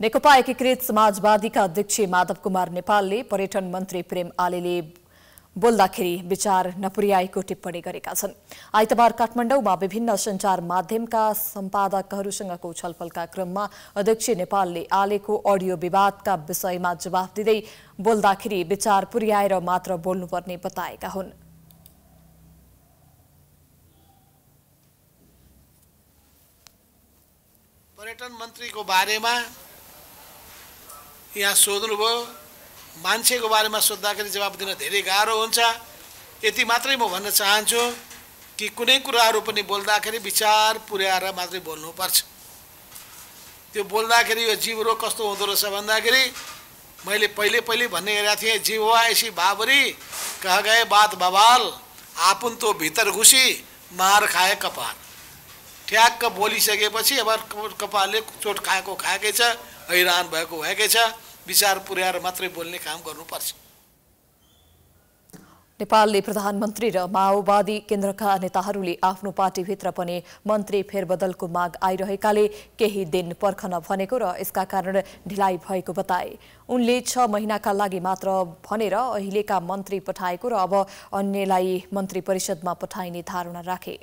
नेकपा एकीकृत समाजवादीका अध्यक्ष माधव कुमार नेपालले पर्यटन मन्त्री प्रेम आलेले बोल्दाखेरि विचार नपुर्याएको टिप्पणी गरेका छन् आइतबार काठमाडौँमा विभिन्न सञ्चार माध्यमका सम्पादकहरूसँगको छलफलका क्रममा अध्यक्ष नेपालले आलेको अडियो विवादका विषयमा जवाफ दिँदै बोल्दाखेरि विचार पुर्याएर मात्र बोल्नुपर्ने बताएका हुन् पर्यटन मन्त्रीको बारेमा यहाँ सोध्नुभयो मान्छेको बारेमा सोद्धाखेरि जवाब दिन धेरै गाह्रो हुन्छ यति मात्रै म भन्न चाहन्छु कि कुनै कुराहरू पनि बोल्दाखेरि विचार पुर्याएर मात्रै बोल्नुपर्छ त्यो बोल्दाखेरि यो जीव रोग कस्तो हुँदो रहेछ भन्दाखेरि मैले पहिले पहिले भन्ने गरेका थिएँ जीव वा ऐसी बाबरी कह गए बात बबाल आपुन तो भित्र घुसी मार खाए कपाल ठ्याक्क बोलिसकेपछि अब कपालले चोट खाएको खाएकै छ हैरान भएको भएकै छ विचार पुर्याएर मात्रै बोल्ने काम गर्नुपर्छ नेपालले प्रधानमन्त्री र माओवादी केन्द्रका नेताहरूले आफ्नो पार्टीभित्र पनि मन्त्री फेरबदलको माग आइरहेकाले केही दिन पर्खन भनेको र यसका कारण ढिलाइ भएको बताए उनले छ महिनाका लागि मात्र भनेर अहिलेका मन्त्री पठाएको र अब अन्यलाई मन्त्री परिषदमा पठाइने धारणा राखे